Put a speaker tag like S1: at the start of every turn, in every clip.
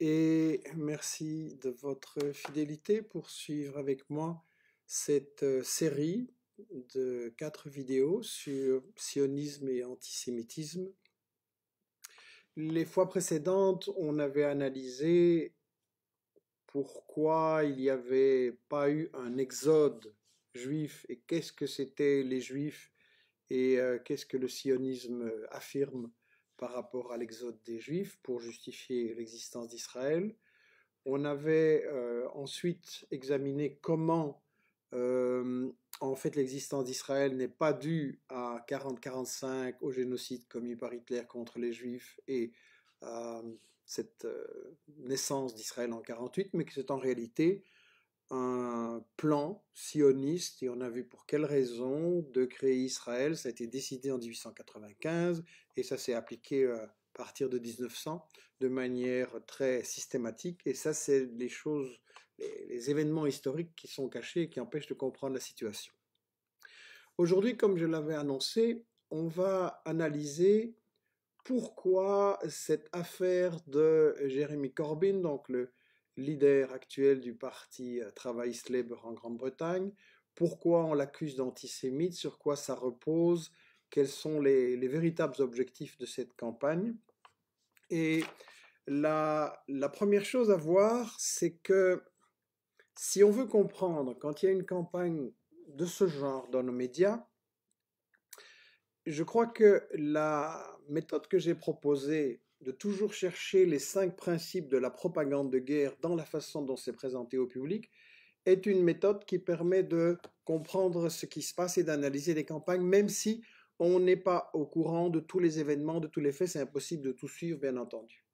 S1: et merci de votre fidélité pour suivre avec moi cette euh, série de quatre vidéos sur sionisme et antisémitisme. Les fois précédentes, on avait analysé pourquoi il n'y avait pas eu un exode juif et qu'est-ce que c'était les juifs et euh, qu'est-ce que le sionisme affirme par rapport à l'exode des Juifs pour justifier l'existence d'Israël. On avait euh, ensuite examiné comment, euh, en fait, l'existence d'Israël n'est pas due à 40-45, au génocide commis par Hitler contre les Juifs et à cette euh, naissance d'Israël en 48, mais que c'est en réalité un plan sioniste, et on a vu pour quelle raison, de créer Israël. Ça a été décidé en 1895 et ça s'est appliqué euh, à partir de 1900 de manière très systématique. Et ça, c'est les choses, les, les événements historiques qui sont cachés et qui empêchent de comprendre la situation. Aujourd'hui, comme je l'avais annoncé, on va analyser pourquoi cette affaire de Jérémy Corbyn, donc le leader actuel du parti euh, travailliste Labour en Grande-Bretagne, pourquoi on l'accuse d'antisémite, sur quoi ça repose, quels sont les, véritables objectifs de cette campagne. Et la première chose à voir, c'est que si on veut comprendre quand il y a une campagne de ce genre dans nos médias, je crois que la méthode que j'ai proposée de toujours chercher les cinq principes de la propagande de guerre dans la façon dont c'est présenté au public est une méthode qui permet de comprendre ce qui se passe et d'analyser les campagnes, même si on n'est pas au courant de tous les événements, de tous les faits, c'est impossible de tout suivre, bien entendu.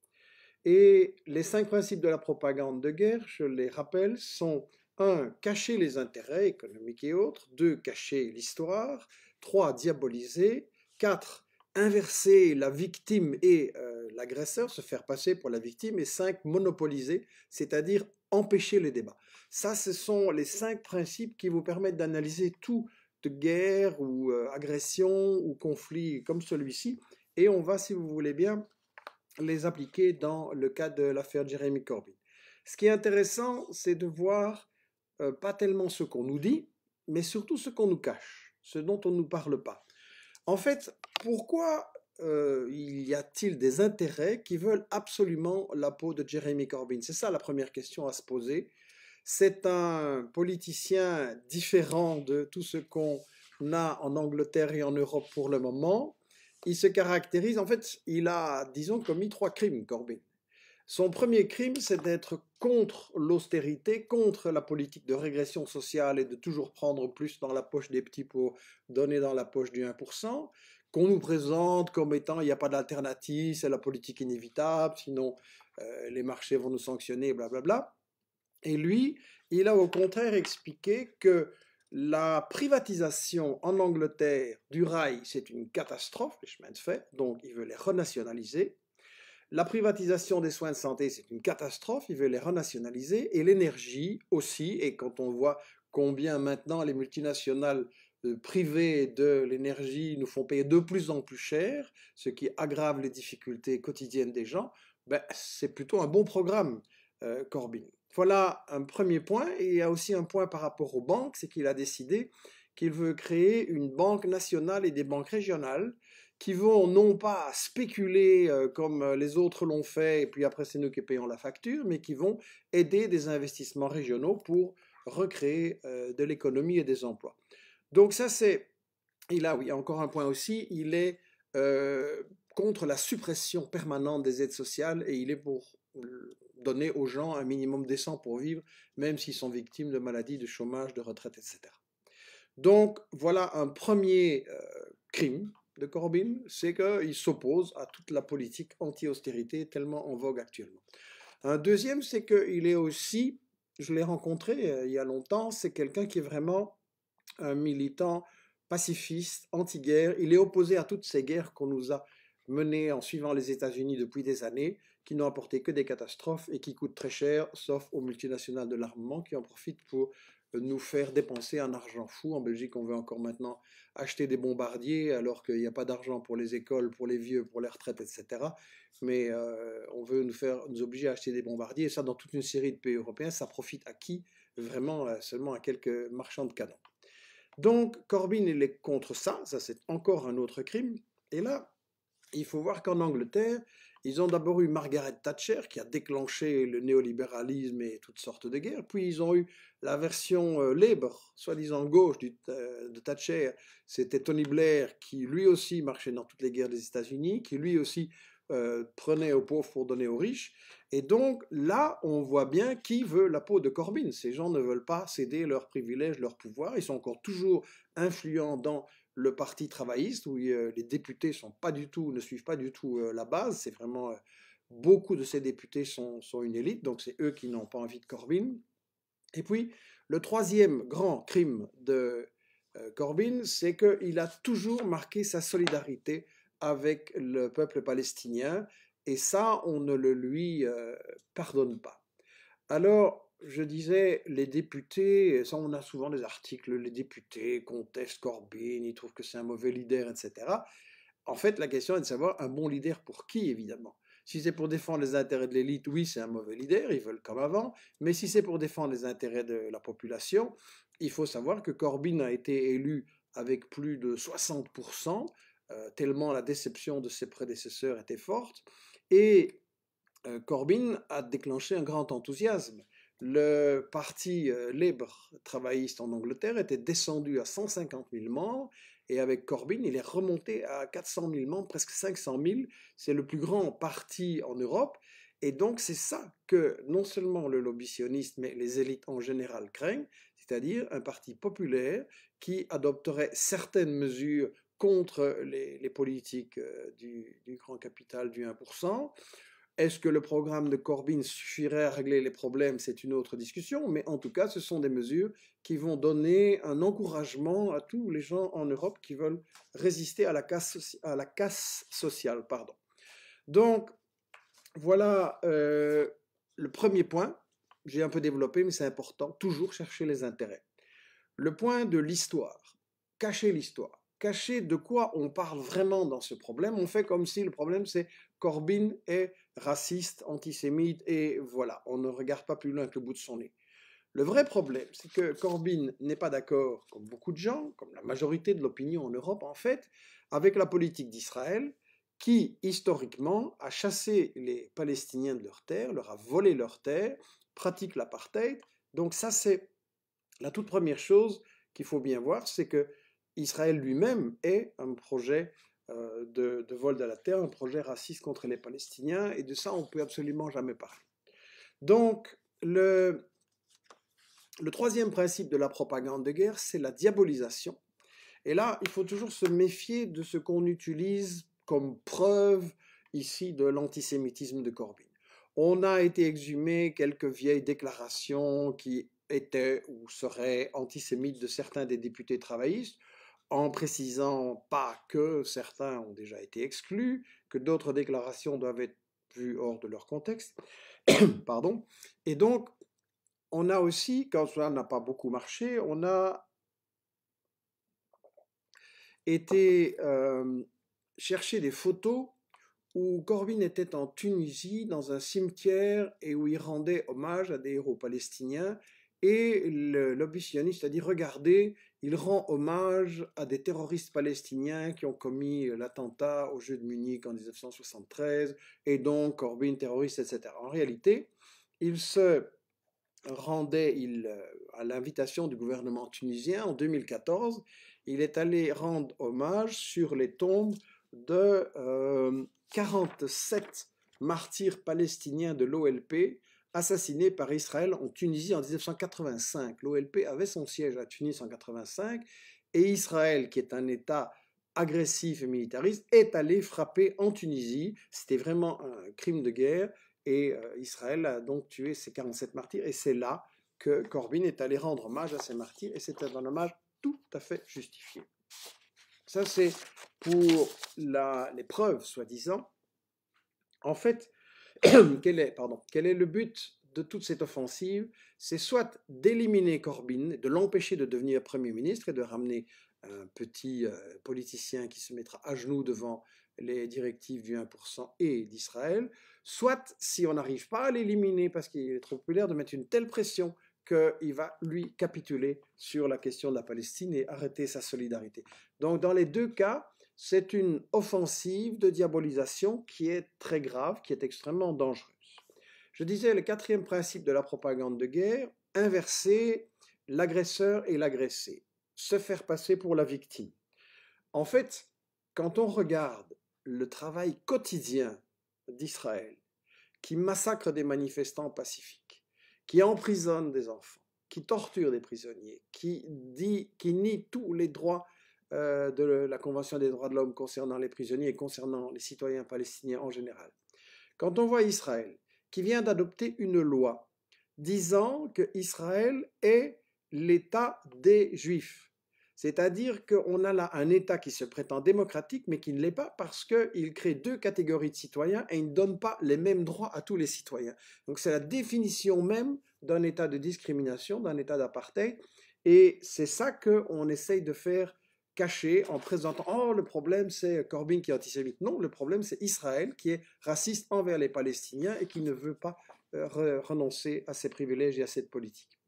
S1: Et les cinq principes de la propagande de guerre, je les rappelle, sont 1. Cacher les intérêts économiques et autres. 2. Cacher l'histoire. 3. Diaboliser. 4 inverser la victime et euh, l'agresseur, se faire passer pour la victime, et cinq, monopoliser, c'est-à-dire empêcher le débat. Ça, ce sont les mmh. cinq principes qui vous permettent d'analyser tout de guerre ou euh, agression ou conflit comme celui-ci, et on va, si vous voulez bien, les appliquer dans le cas de l'affaire Jeremy Corbyn. Ce qui est intéressant, c'est de voir euh, pas tellement ce qu'on nous dit, mais surtout ce qu'on nous cache, ce dont on ne nous parle pas. En fait, pourquoi euh, il y a-t-il des intérêts qui veulent absolument la peau de Jeremy Corbyn C'est ça la première question à se poser. C'est un politicien différent de tout ce qu'on a en Angleterre et en Europe pour le moment. Il se caractérise, en fait, il a, disons, commis trois crimes, Corbyn. Son premier crime, c'est d'être contre l'austérité, contre la politique de régression sociale et de toujours prendre plus dans la poche des petits pour donner dans la poche du 1%, qu'on nous présente comme étant il n'y a pas d'alternative, c'est la politique inévitable, sinon euh, les marchés vont nous sanctionner, blablabla. Et lui, il a au contraire expliqué que la privatisation en Angleterre du rail, c'est une catastrophe, les chemins de fer, donc il veut les renationaliser. La privatisation des soins de santé, c'est une catastrophe, il veut les renationaliser, et l'énergie aussi, et quand on voit combien maintenant les multinationales euh, privées de l'énergie nous font payer de plus en plus cher, ce qui aggrave les difficultés quotidiennes des gens, ben, c'est plutôt un bon programme, euh, Corbyn. Voilà un premier point, et il y a aussi un point par rapport aux banques, c'est qu'il a décidé qu'il veut créer une banque nationale et des banques régionales qui vont non pas spéculer euh, comme euh, les autres l'ont fait, et puis après c'est nous qui payons la facture, mais qui vont aider des investissements régionaux pour recréer euh, de l'économie et des emplois. Donc ça c'est, et là oui, encore un point aussi, il est contre la suppression permanente des aides sociales et il est pour donner aux gens un minimum décent pour vivre, même s'ils sont victimes de maladies, de chômage, de retraite, etc. Donc voilà un premier crime de Corbyn, c'est qu'il s'oppose à toute la politique anti-austérité tellement en vogue actuellement. Un deuxième, c'est qu'il est aussi, je l'ai rencontré euh, il y a longtemps, c'est quelqu'un qui est vraiment un militant pacifiste, anti-guerre. Il est opposé à toutes ces guerres qu'on nous a menées en suivant les États-Unis depuis des années, qui n'ont apporté que des catastrophes et qui coûtent très cher, sauf aux multinationales de l'armement qui en profitent pour nous faire dépenser un argent fou. En Belgique, on veut encore maintenant acheter des bombardiers alors qu'il n'y a pas d'argent pour les écoles, pour les vieux, pour les retraites, etc. Mais euh, on veut nous, faire, nous obliger à acheter des bombardiers. Et ça, dans toute une série de pays européens, ça profite à qui Vraiment seulement à quelques marchands de canons. Donc Corbyn, il est contre ça. Ça, c'est encore un autre crime. Et là, il faut voir qu'en Angleterre, ils ont d'abord eu Margaret Thatcher qui a déclenché le néolibéralisme et toutes sortes de guerres, puis ils ont eu la version euh, libre, soi-disant gauche euh, de Thatcher. C'était Tony Blair qui lui aussi marchait dans toutes les guerres des États-Unis, qui lui aussi euh, prenait aux pauvres pour donner aux riches. Et donc là, on voit bien qui veut la peau de Corbyn. Ces gens ne veulent pas céder leurs privilèges, leur pouvoir. Ils sont encore toujours influents dans le parti travailliste, où euh, les députés sont pas du tout, ne suivent pas du tout euh, la base. C'est vraiment euh, beaucoup de ces députés sont, sont une élite, donc c'est eux qui n'ont pas envie de Corbyn. Et puis, le troisième grand crime de Corbyn, c'est qu'il a toujours marqué sa solidarité avec le peuple palestinien, et ça, on ne le lui pardonne pas. Alors, je disais, les députés, ça on a souvent des articles, les députés contestent Corbyn, ils trouvent que c'est un mauvais leader, etc. En fait, la question est de savoir un bon leader pour qui, évidemment. Si c'est pour défendre les intérêts de l'élite, oui, c'est un mauvais leader, ils veulent comme avant. Mais si c'est pour défendre les intérêts de la population, il faut savoir que Corbyn a été élu avec plus de 60%, euh, tellement la déception de ses prédécesseurs était forte. Et euh, Corbyn a déclenché un grand enthousiasme le parti euh, libre travailliste en Angleterre était descendu à 150 000 membres et avec Corbyn, il est remonté à 400 000 membres, presque 500 000. C'est le plus grand parti en Europe. Et donc c'est ça que non seulement le lobby sioniste, mais les élites en général craignent, c'est-à-dire un parti populaire qui adopterait certaines mesures contre les, politiques euh, du, du, grand capital du 1%, est-ce que le programme de Corbyn suffirait à régler les problèmes C'est une autre discussion, mais en tout cas, ce sont des mesures qui vont donner un encouragement à tous les gens en Europe qui veulent résister à la casse, à sociale. Pardon. Donc, voilà euh, le premier point. J'ai un peu développé, mais c'est important. Toujours chercher les intérêts. Le point de l'histoire. Cacher l'histoire cacher de quoi on parle vraiment dans ce problème. On fait comme si le problème c'est Corbyn est raciste, antisémite, et voilà, on ne regarde pas plus loin que le bout de son nez. Le vrai problème, c'est que Corbyn n'est pas d'accord, comme beaucoup de gens, comme la majorité de l'opinion en Europe en fait, avec la politique d'Israël, qui, historiquement, a chassé les Palestiniens de leur terre, leur a volé leur terre, pratique l'apartheid. Donc ça, c'est la toute première chose qu'il faut bien voir, c'est que Israël lui-même est un projet euh, de, vol de la terre, un projet raciste contre les Palestiniens, et de ça, on ne peut absolument jamais parler. Donc, le, le troisième principe de la propagande de guerre, c'est la diabolisation. Et là, il faut toujours se méfier de ce qu'on utilise comme preuve ici de l'antisémitisme de Corbyn. On a été exhumé quelques vieilles déclarations qui étaient ou seraient antisémites de certains des députés travaillistes en précisant pas que certains ont déjà été exclus, que d'autres déclarations doivent être vues hors de leur contexte. Pardon. Et donc, on a aussi, quand cela n'a pas beaucoup marché, on a été euh, chercher des photos où Corbyn était en Tunisie, dans un cimetière, et où il rendait hommage à des héros palestiniens et cest a dit, regardez, il rend hommage à des terroristes palestiniens qui ont commis euh, l'attentat au jeu de Munich en 1973, et donc Corbyn terroriste, etc. En réalité, il se rendait, il, euh, à l'invitation du gouvernement tunisien en 2014, il est allé rendre hommage sur les tombes de 47 euh, martyrs palestiniens de l'OLP assassiné par Israël en Tunisie en 1985. L'OLP avait son siège à Tunis en 1985 et Israël, qui est un État agressif et militariste, est allé frapper en Tunisie. C'était vraiment un crime de guerre et euh, Israël a donc tué ses 47 martyrs et c'est là que Corbyn est allé rendre hommage à ces martyrs et c'était un hommage tout à fait justifié. Ça c'est pour la, les preuves, soi-disant. En fait, quel, est, pardon, quel est le but de toute cette offensive C'est soit d'éliminer Corbyn, de l'empêcher de devenir Premier ministre et de ramener un petit euh, politicien qui se mettra à genoux devant les directives du 1% et d'Israël, soit, si on n'arrive pas à l'éliminer parce qu'il est trop populaire, de mettre une telle pression qu'il va lui capituler sur la question de la Palestine et arrêter sa solidarité. Donc dans les deux cas, c'est une offensive de diabolisation qui est très grave, qui est extrêmement dangereuse. Je disais le quatrième principe de la propagande de guerre, inverser l'agresseur et l'agressé, se faire passer pour la victime. En fait, quand on regarde le travail quotidien d'Israël, qui massacre des manifestants pacifiques, qui emprisonne des enfants, qui torture des prisonniers, qui, dit, qui nie tous les droits euh, de la Convention des droits de l'homme concernant les prisonniers et concernant les citoyens palestiniens en général. Quand on voit Israël, qui vient d'adopter une loi disant que Israël est l'État des Juifs, c'est-à-dire qu'on a là un État qui se prétend démocratique, mais qui ne l'est pas parce qu'il crée deux catégories de citoyens et il ne donne pas les mêmes droits à tous les citoyens. Donc c'est la définition même d'un État de discrimination, d'un État d'apartheid. Et c'est ça qu'on essaye de faire caché en présentant Oh, le problème c'est Corbyn qui est antisémite. Non, le problème c'est Israël qui est raciste envers les Palestiniens et qui ne veut pas euh, renoncer à ses privilèges et à cette politique.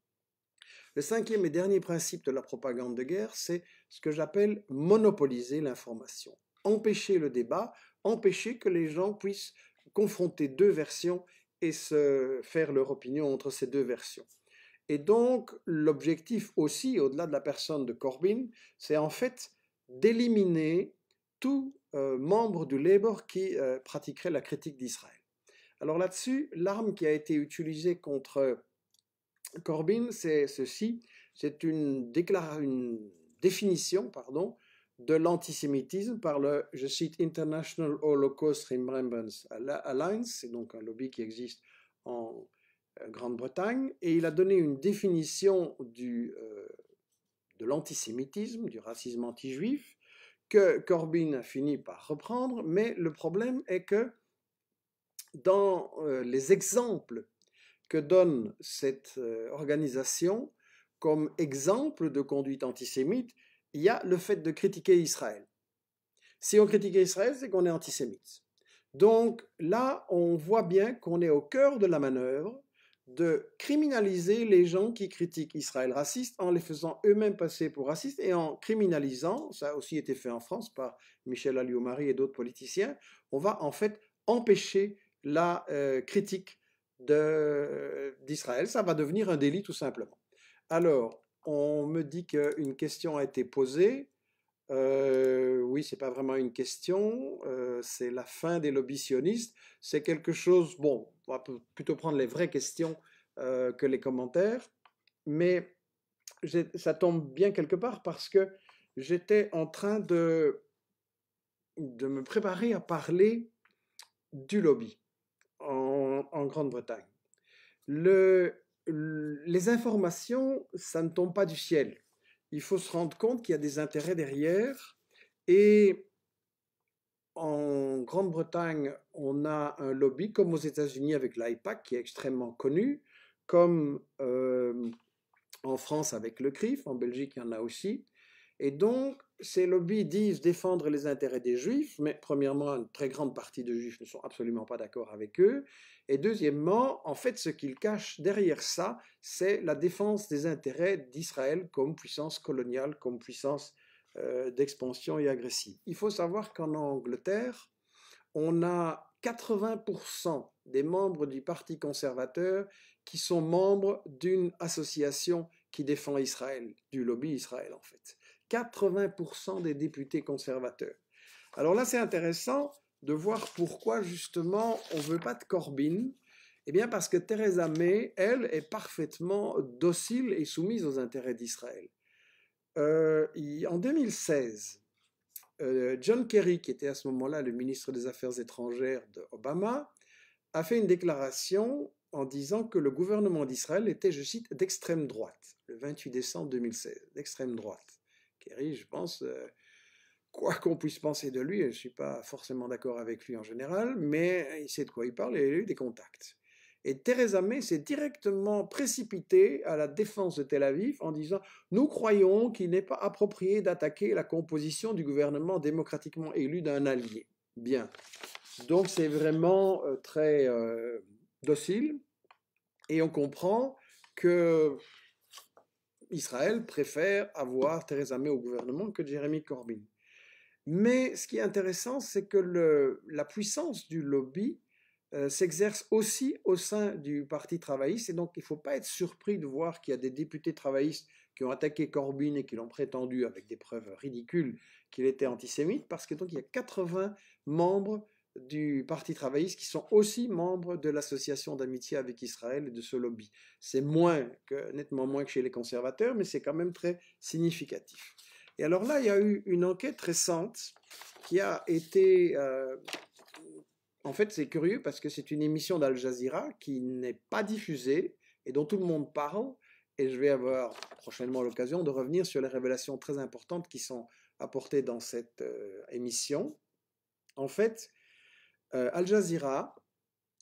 S1: Le cinquième et dernier principe de la propagande de guerre, c'est ce que j'appelle monopoliser l'information, empêcher le débat, empêcher que les gens puissent confronter deux versions et se faire leur opinion entre ces deux versions. Et donc, l'objectif aussi, au-delà de la personne de Corbyn, c'est en fait d'éliminer tout euh, membre du Labour qui euh, pratiquerait la critique d'Israël. Alors là-dessus, l'arme qui a été utilisée contre Corbyn, c'est ceci, c'est une, une, définition pardon, de l'antisémitisme par le, je cite, International Holocaust Remembrance Alliance, c'est donc un lobby qui existe en, euh, Grande-Bretagne, et il a donné une définition du, euh, de l'antisémitisme, du racisme anti-juif, que Corbyn a fini par reprendre, mais le problème est que dans euh, les exemples que donne cette organisation comme exemple de conduite antisémite, il y a le fait de critiquer Israël. Si on critique Israël, c'est qu'on est antisémite. Donc là, on voit bien qu'on est au cœur de la manœuvre de criminaliser les gens qui critiquent Israël raciste en les faisant eux-mêmes passer pour racistes et en criminalisant, ça a aussi été fait en France par Michel Alliomari et d'autres politiciens, on va en fait empêcher la euh, critique d'Israël. ça va devenir un délit tout simplement. Alors, on me dit qu'une question a été posée euh, oui, c'est pas vraiment une question, euh, c'est la fin des lobbies sionistes, c'est quelque chose, bon, on va plutôt prendre les vraies questions euh, que les commentaires, mais ça tombe bien quelque part parce que j'étais en train de, de me préparer à parler du lobby en, Grande-Bretagne. les informations, ça ne tombe pas du ciel il faut se rendre compte qu'il y a des intérêts derrière. Et en Grande-Bretagne, on a un lobby, comme aux États-Unis avec l'IPAC, qui est extrêmement connu, comme euh, en France avec le CRIF, en Belgique, il y en a aussi. Et donc, ces lobbies disent défendre les intérêts des juifs, mais premièrement, une très grande partie de juifs ne sont absolument pas d'accord avec eux. Et deuxièmement, en fait, ce qu'ils cachent derrière ça, c'est la défense des intérêts d'Israël comme puissance coloniale, comme puissance euh, d'expansion et agressive. Il faut savoir qu'en Angleterre, on a 80% des membres du Parti conservateur qui sont membres d'une association qui défend Israël, du lobby Israël en fait. 80% des députés conservateurs. Alors là, c'est intéressant de voir pourquoi justement on ne veut pas de Corbyn. Eh bien parce que Theresa May, elle, est parfaitement docile et soumise aux intérêts d'Israël. Euh, en 2016, euh, John Kerry, qui était à ce moment-là le ministre des Affaires étrangères Obama, a fait une déclaration en disant que le gouvernement d'Israël était, je cite, d'extrême droite, le 28 décembre 2016, d'extrême droite je pense, euh, quoi qu'on puisse penser de lui, je ne suis pas forcément d'accord avec lui en général, mais il sait de quoi il parle et il a eu des contacts. Et Theresa May s'est directement précipitée à la défense de Tel Aviv en disant Nous croyons qu'il n'est pas approprié d'attaquer la composition du gouvernement démocratiquement élu d'un allié. Bien. Donc c'est vraiment euh, très euh, docile et on comprend que Israël préfère avoir Theresa May au gouvernement que Jeremy Corbyn. Mais ce qui est intéressant, c'est que la puissance du lobby euh, s'exerce aussi au sein du Parti travailliste, et donc il ne faut pas être surpris de voir qu'il y a des députés travaillistes qui ont attaqué Corbyn et qui l'ont prétendu, avec des preuves ridicules, qu'il était antisémite, parce que donc il y a 80 membres du Parti travailliste qui sont aussi membres de l'association d'amitié avec Israël et de ce lobby. C'est moins que, nettement moins que chez les conservateurs, mais c'est quand même très significatif. Et alors là, il y a eu une enquête récente qui a été... Euh, en fait, c'est curieux parce que c'est une émission d'Al Jazeera qui n'est pas diffusée et dont tout le monde parle. Et je vais avoir prochainement l'occasion de revenir sur les révélations très importantes qui sont apportées dans cette euh, émission. En fait, euh, Al Jazeera,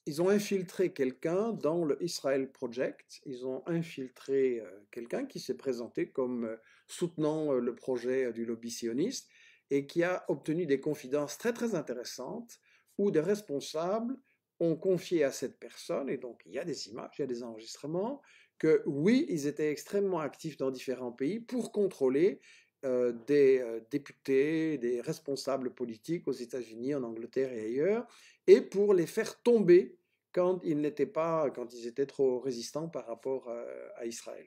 S1: ils ont infiltré quelqu'un dans le Israel Project. Ils ont infiltré euh, quelqu'un qui s'est présenté comme euh, soutenant le projet du lobby sioniste et qui a obtenu des confidences très très intéressantes où des responsables ont confié à cette personne, et donc il y a des images, il y a des enregistrements, que oui, ils étaient extrêmement actifs dans différents pays pour contrôler euh, des euh, députés, des responsables politiques aux États-Unis, en Angleterre et ailleurs, et pour les faire tomber quand ils n'étaient pas, quand ils étaient trop résistants par rapport euh, à Israël.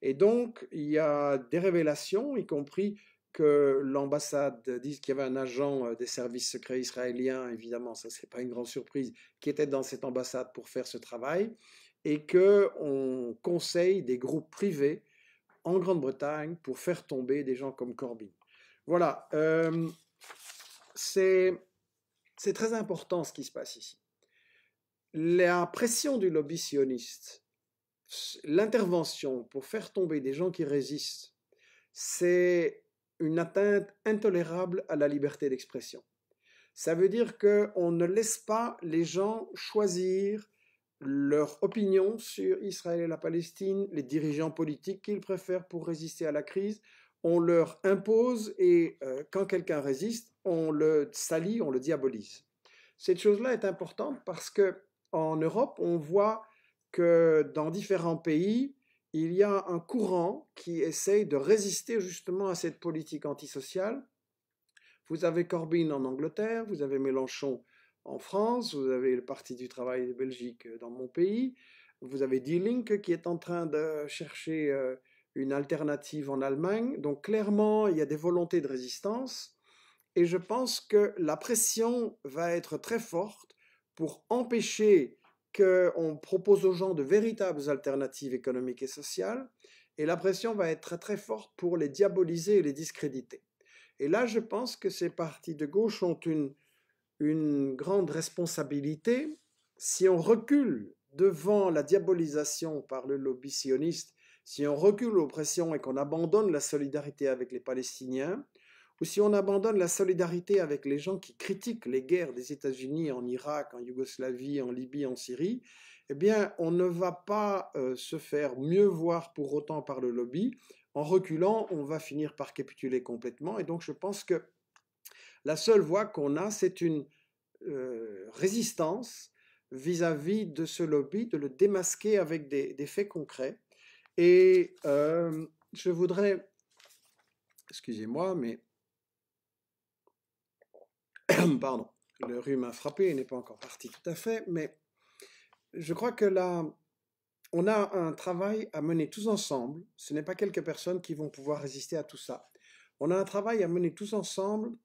S1: Et donc il y a des révélations, y compris que l'ambassade dit qu'il y avait un agent des services secrets israéliens, évidemment, ça c'est pas une grande surprise, qui était dans cette ambassade pour faire ce travail, et qu'on conseille des groupes privés en Grande-Bretagne pour faire tomber des gens comme Corbyn. Voilà, euh, c'est très important ce qui se passe ici. La pression du lobby sioniste, l'intervention pour faire tomber des gens qui résistent, c'est une atteinte intolérable à la liberté d'expression. Ça veut dire qu'on ne laisse pas les gens choisir leur opinion sur Israël et la Palestine, les dirigeants politiques qu'ils préfèrent pour résister à la crise, on leur impose et euh, quand quelqu'un résiste, on le salit, on le diabolise. Cette chose-là est importante parce que en Europe, on voit que dans différents pays, il y a un courant qui essaye de résister justement à cette politique antisociale. Vous avez Corbyn en Angleterre, vous avez Mélenchon en France, vous avez le Parti du travail de Belgique euh, dans mon pays, vous avez Die Linke qui est en train de chercher euh, une alternative en Allemagne. Donc clairement, il y a des volontés de résistance et je pense que la pression va être très forte pour empêcher qu'on propose aux gens de véritables alternatives économiques et sociales et la pression va être très très forte pour les diaboliser et les discréditer. Et là, je pense que ces partis de gauche ont une une grande responsabilité si on recule devant la diabolisation par le lobby sioniste, si on recule l'oppression et qu'on abandonne la solidarité avec les Palestiniens, ou si on abandonne la solidarité avec les gens qui critiquent les guerres des États-Unis en Irak, en Yougoslavie, en Libye, en Syrie, eh bien, on ne va pas euh, se faire mieux voir pour autant par le lobby. En reculant, on va finir par capituler complètement. Et donc, je pense que la seule voie qu'on a, c'est une euh, résistance vis-à-vis de ce lobby, de le démasquer avec des, faits concrets. Et euh, je voudrais, excusez-moi, mais pardon, le rhume a frappé, il n'est pas encore parti tout à fait, mais je crois que là, on a un travail à mener tous ensemble. Ce n'est pas quelques personnes qui vont pouvoir résister à tout ça. On a un travail à mener tous ensemble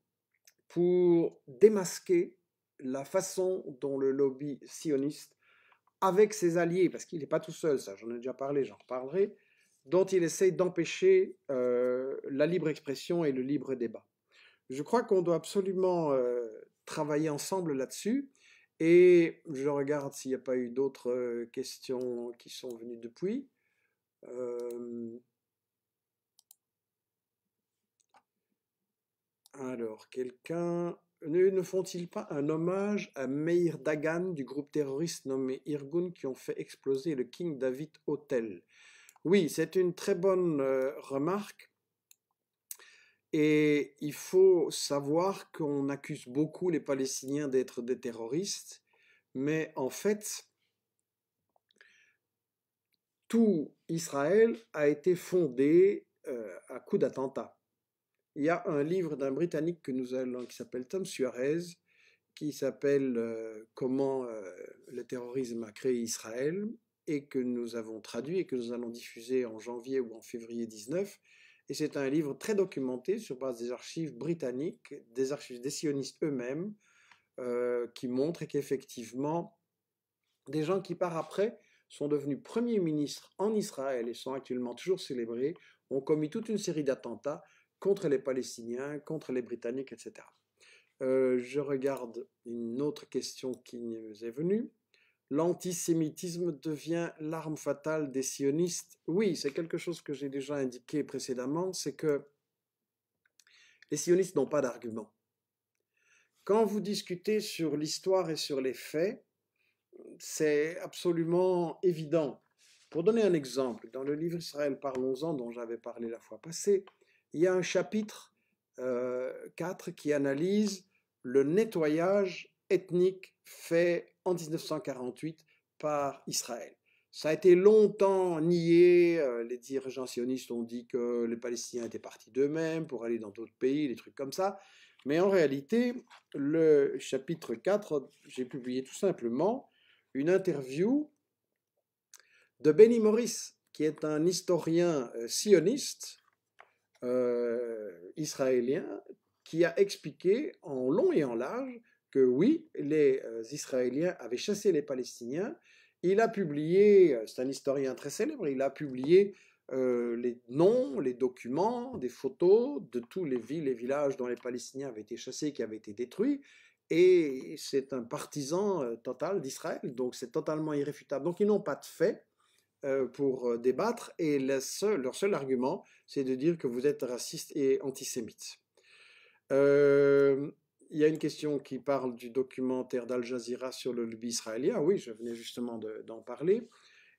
S1: pour démasquer la façon dont le lobby sioniste, avec ses alliés, parce qu'il n'est pas tout seul, ça j'en ai déjà parlé, j'en reparlerai, dont il essaye d'empêcher euh, la libre expression et le libre débat. Je crois qu'on doit absolument euh, travailler ensemble là-dessus. Et je regarde s'il n'y a pas eu d'autres euh, questions qui sont venues depuis. Alors, quelqu'un. Ne, font-ils pas un hommage à Meir Dagan du groupe terroriste nommé Irgun qui ont fait exploser le King David Hotel Oui, c'est une très bonne euh, remarque. Et il faut savoir qu'on accuse beaucoup les Palestiniens d'être des terroristes, mais en fait, tout Israël a été fondé euh, à coup d'attentat. Il y a un livre d'un Britannique que nous allons, qui s'appelle Tom Suarez, qui s'appelle euh, Comment euh, le terrorisme a créé Israël, et que nous avons traduit et que nous allons diffuser en janvier ou en février 19. Et c'est un livre très documenté sur base des archives britanniques, des archives des sionistes eux-mêmes, euh, qui montre qu'effectivement, des gens qui par après sont devenus premiers ministres en Israël et sont actuellement toujours célébrés, ont commis toute une série d'attentats contre les Palestiniens, contre les Britanniques, etc. Euh, je regarde une autre question qui nous est venue. L'antisémitisme devient l'arme fatale des sionistes. Oui, c'est quelque chose que j'ai déjà indiqué précédemment, c'est que les sionistes n'ont pas d'argument. Quand vous discutez sur l'histoire et sur les faits, c'est absolument évident. Pour donner un exemple, dans le livre Israël Parlons-en dont j'avais parlé la fois passée, il y a un chapitre 4 euh, qui analyse le nettoyage ethnique fait en 1948 par Israël. Ça a été longtemps nié, euh, les dirigeants sionistes ont dit que les Palestiniens étaient partis d'eux-mêmes pour aller dans d'autres pays, des trucs comme ça. Mais en réalité, le chapitre 4, j'ai publié tout simplement une interview de Benny Morris, qui est un historien euh, sioniste euh, israélien qui a expliqué en long et en large que oui, les euh, Israéliens avaient chassé les Palestiniens. Il a publié, euh, c'est un historien très célèbre, il a publié les noms, les documents, des photos de tous les villes et villages dont les Palestiniens avaient été chassés, qui avaient été détruits. Et c'est un partisan total d'Israël, donc c'est totalement irréfutable. Donc ils n'ont pas de faits. Euh, pour euh, débattre et leur seul, leur seul argument, c'est de dire que vous êtes raciste et antisémite. Euh, il y a une question qui parle du documentaire d'Al Jazeera sur le lobby israélien. Oui, je venais justement d'en parler.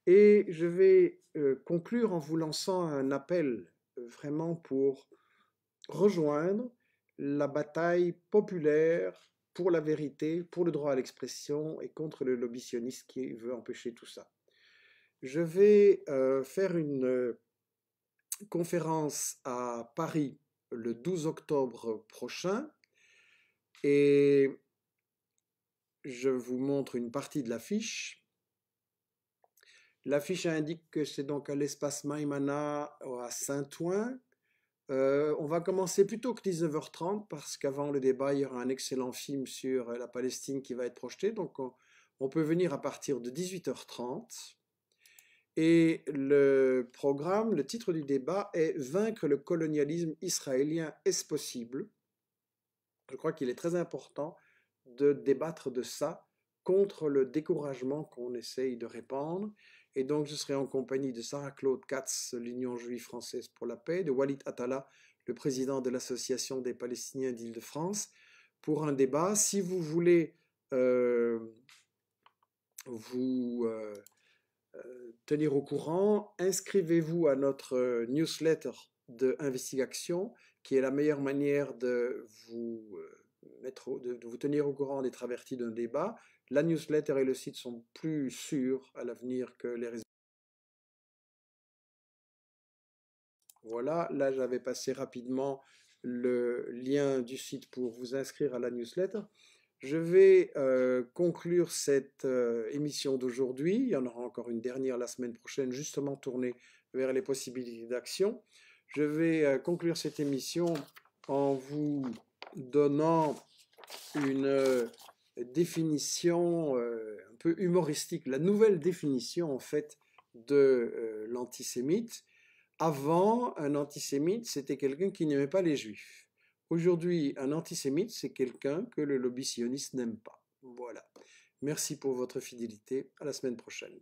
S1: Et je vais conclure en vous lançant un appel vraiment pour rejoindre la bataille populaire pour la vérité, pour le droit à l'expression et contre le lobby sioniste qui veut empêcher tout ça je vais euh, faire une euh, conférence à Paris le 12 octobre prochain et je vous montre une partie de l'affiche. L'affiche indique que c'est donc à l'espace Maimana à Saint-Ouen. Euh, on va commencer plutôt que 19h30 parce qu'avant le débat, il y aura un excellent film sur la Palestine qui va être projeté. Donc on peut venir à partir de 18h30. Et le programme, le titre du débat est Vaincre le colonialisme israélien, est-ce possible Je crois qu'il est très important de débattre de ça contre le découragement qu'on essaye de répandre. Et donc, je serai en compagnie de Sarah-Claude Katz, l'Union juive française pour la paix, de Walid Atala, le président de l'Association des Palestiniens d'Île-de-France, pour un débat. Si vous voulez euh, vous. Euh, euh, tenir au courant. Inscrivez-vous à notre euh, newsletter de investigation, qui est la meilleure manière de vous, euh, tenir au courant des averti d'un débat. La newsletter et le site sont plus sûrs à l'avenir que les résultats. Voilà, là j'avais passé rapidement le lien du site pour vous inscrire à la newsletter. Je vais euh, conclure cette euh, émission d'aujourd'hui. Il y en aura encore une dernière la semaine prochaine, justement tournée vers les possibilités d'action. Je vais euh, conclure cette émission en vous donnant une définition un peu humoristique, la nouvelle définition en fait de l'antisémite. Avant, un antisémite, c'était quelqu'un qui n'aimait pas les juifs. Aujourd'hui, un antisémite, c'est quelqu'un que le lobby sioniste n'aime pas. Voilà. Merci pour votre fidélité. À la semaine prochaine.